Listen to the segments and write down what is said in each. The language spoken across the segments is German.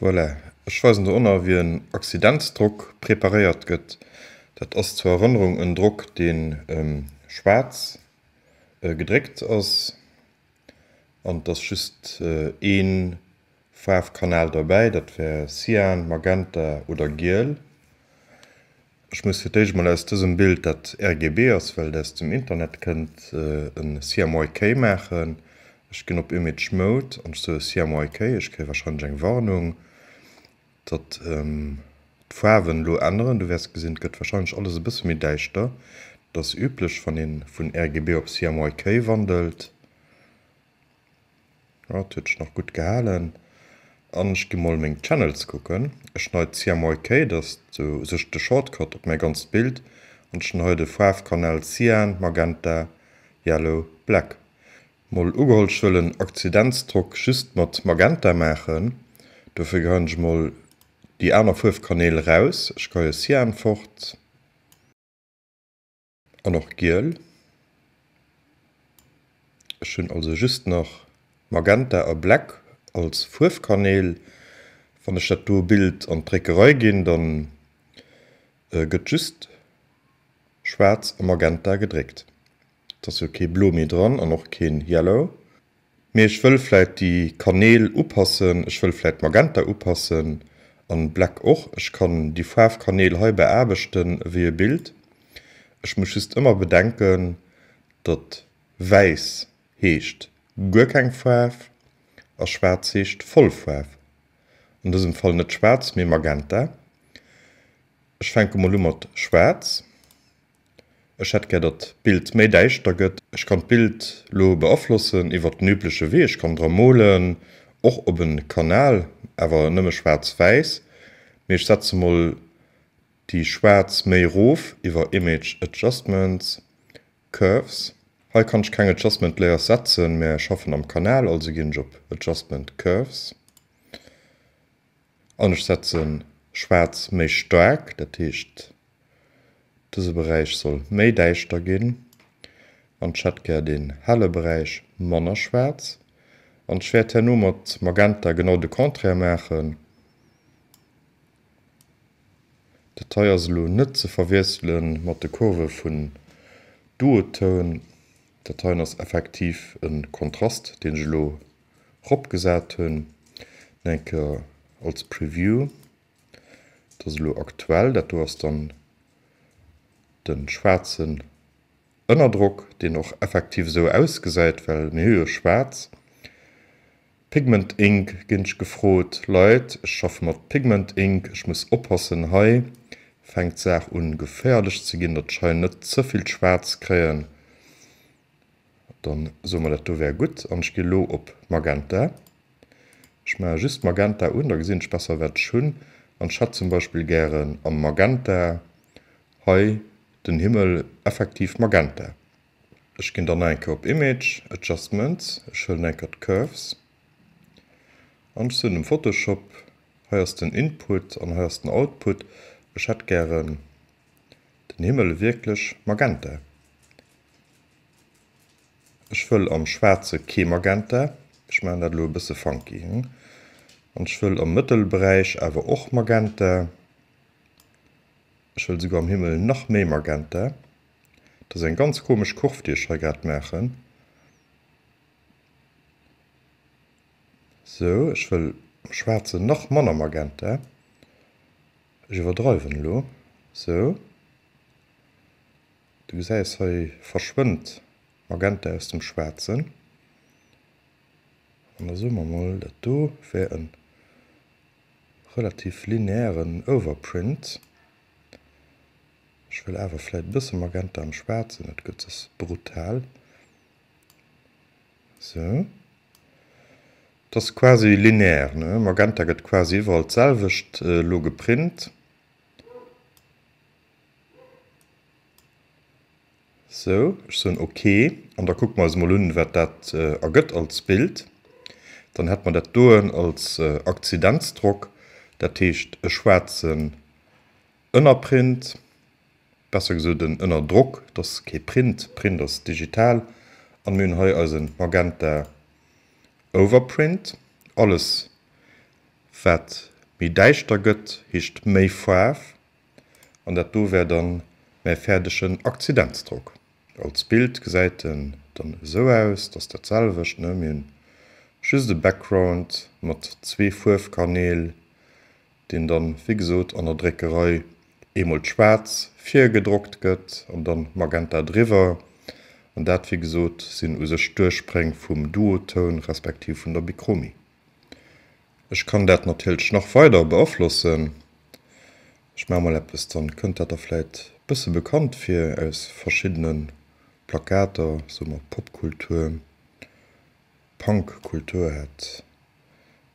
Voilà. weiß nicht Unner wie ein Oxidanzdruck präpariert wird. Das ist zur Erinnerung ein Druck den ähm, Schwarz äh, gedreckt ass an das ist äh, een Farbkanal dabei, dat wär Cyan, Magenta oder Gel. Ich muss jetzt mal aus diesem Bild das RGB aus, weil das zum Internet könnt äh, ein CMYK machen, Ech ginn op Image Mode an se CMYK, ichch kri wahrscheinlich eng Warnung, dat ähm, d'wen lo anderen, du wärst gesinnt gëtt wahrscheinlich alles bis mir deichter, dats üblech van den vun RGB op CMYK wandelt. Ja, noch gut gehalen ansch gemoll még Channels gucken. Ech neit CMYK, dats du sech de Shortcut op méi ganz bild. Schn heute 5 Kanal Cian, Magenta, Yellow, Black. moll ugeholschëllen Akzidenzdruck schüst mat Magenta machen, dofir gehannch moll die aner fünf Kanäle raus, ich kann es hier einfach an noch Gel schön also just noch Magenta a Black als fünf Kanäle von der Staturbild an Treckerei gehen, dann äh, gëtt just schwarz und Magenta gedregt. dats okay Blumi dran an noch ken yellow. Meesch wëllläit die Kanäel oppassen, ech wëllläit Magenta oppassen, an Black och, ech kann die Faf Kanäel he beerbechten wie Bild. Ech muss just immer bedenken, dat weis heescht Gukeng Faf a Schwarz heescht vollfaf. An dats im fall net Schwarz mé Magenta. Ech fäng mat um Schwarz. Um Echtke dat Bild méi deicht der gëtt. Ech kann Bild lo beaflossen, iwwer nuplesche Weech kann dramolen och op een Kanal awer nëmme schwarz weis. Mech satze moll die Schwarz méi Rof iwwer Image Adjustments, Curves. He kannch kein Adjustment leer satzen mé schaffen am Kanal also ginn Job Adjustment Curves. Anch setzen Schwarz méi stark, dat techt heißt, dëse Bereich soll méi deichter gin, anschatke den helle Bereich Mannnerschwärz, anschwert her Nummer Magenta genau de Kontrimerchen. De Teierslo nëze verweselen mat de Kurve vun Duetoun, Datnners effektiv en Kontrast den Gelo opgesät hunn, denkeke als Preview, dat lo aktuell, dat du hast dann den schwarzen Innerdruck, den auch effektiv so ausgeseit, weil höhe schwarz. Pigment Ink gefroht, Leute, ich schaffe mat Pigment Ink, ich muss aufpassen, hei, fängt es auch ungefährlich zu gehen, dat schein nicht zu viel schwarz kriegen. Dann sommer dat do wär gut gehe Skilo auf Magenta. Ich mache just Magenta un der gesinn Spasser wär schön ich hätte zum Beispiel gerne am Magenta, Heu den Himmel effektiv magenta. Ech gin dann enke op Image, Adjustments, schëll neckert Curves. Anën dem Photoshop heuerst den Input an hhesten Output beschat gieren den Himmel wirklich magenta. Ech fëll am schwarze Keemagenta, ich mein dat lo bisse fan gi. Hm? Und ich will am Mittelbereich aber auch Magenta schëll sogar am Himmel noch méi margent da. Dats en ganz komisch Kurf Dir Schregat machen. So ich will Schwarze noch Manner margent Ich Iwwerdrewen lo. So Du seis he verschwunt Magenta aus dem Schwarzen. An der Summer mal dat do fir en relativ linearen Overprint. Ich will aber vielleicht ein bisschen magenta am Schwarzen, das gibt es brutal. So. Das ist quasi linear, ne? Magenta geht quasi überall selwischt, äh, lo geprint. So, ich so okay. Und da wir uns mal an, was das äh, ergibt als Bild. Dann hat man das hier als äh, Oxidanzdruck. Das ist ein schwarzer Innerprint besser so den ënner Druck, dats ke Print print ass digital an myn he als een Magenta overprint, alles fet mi deichtter gëtt hicht méi faaf an dat do wär dann méi fäerdeschen Akzidenzdruck. Als Bild gesäiten dann so auss, dats der Zellwech nëmien schüs de Background mat zwee Fufkanäel, den dann fi gesot an der Dreckerei Emul schwarz vier gedruckt gëtt und dann magenta Drver und dat wie gesot sinn use Störpreng vum Duoton respektiv vun der Bikromi. Ich kann dat natürlich noch weiter beaufflussen. Ich mein mal bis dann könnt dat derfleit bisse bekannt fir aus verschiedenen Plakater, sommer Popkultur, Punkkultur hat,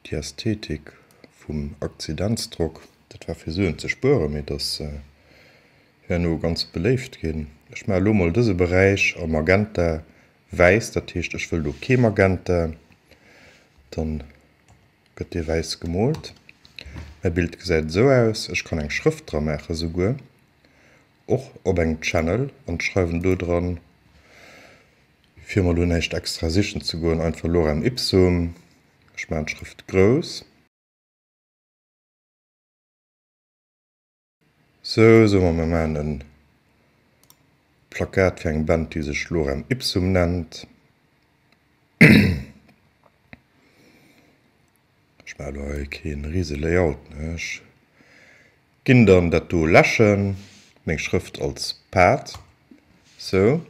die Ästhetik vom Akzidenzdruck, dat war fir Syn ze spöre mir das äh, ja no ganz beleeft gin. Ech mal lummel dëse Bereich am Magenta weiß dat hicht ich will okay Magenta, dann wird Di weiß gemalt. Mein Bild sieht so aus, ich kann eng Schriftra mache so go. Auch auf eng Channel und schreiwen do dran firmer du nächt extra sichen zu gehen, einfach nur ein verloren Ipsum, Schrift groß, So so man meinen Plakat fir eng Band diese Schlor am Ipsum nennt. Schmalken Rieseléout nech. Kindern dat du lächen, még Schrift als Pat. So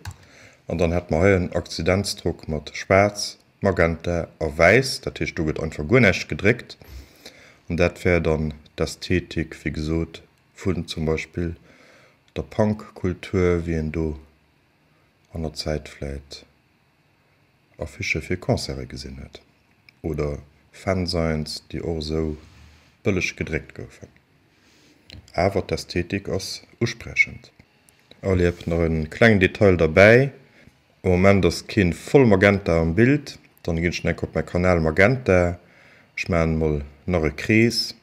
an dann hat ma heuen Akzidenzdruck mat Schwarz, Magante a weis, Datcht du gett an vergunnecht gedrégt. Und dat fir dann d'Ästhetik fi gesot von zum Beispiel der Punkkultur wie en do an der Zeit vielleicht a fische für Konzerre gesehen hat oder Fanseins, die auch so gedreht gehören. Aber die Ästhetik ist aussprechend. Aber ich habe noch einen kleinen Detail dabei, o man das Kind voll Magenta am Bild, dann ginn schnell auf meinen Kanal Magenta, Ich meine mal schmeen moll norre Kries,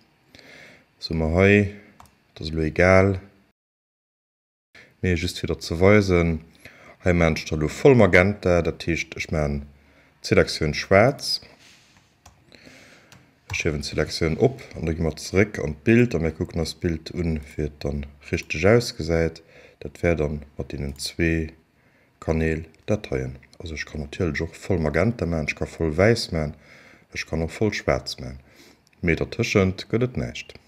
sommer hei dat lo egal mée just wieder zeweisen he mensch lo voll magenta dat techt ech ma selekioun schwarz schwen selekioun op an ik mat zeré an d bild an mé kucken ass bild un fir dann richchte jous gesäit dat wädern wat innen zwee kanäel dateien also ich kann natürlich joch voll magenta mensch ka voll weis men ech kann noch voll schwarz men meter tschend gëtt nächt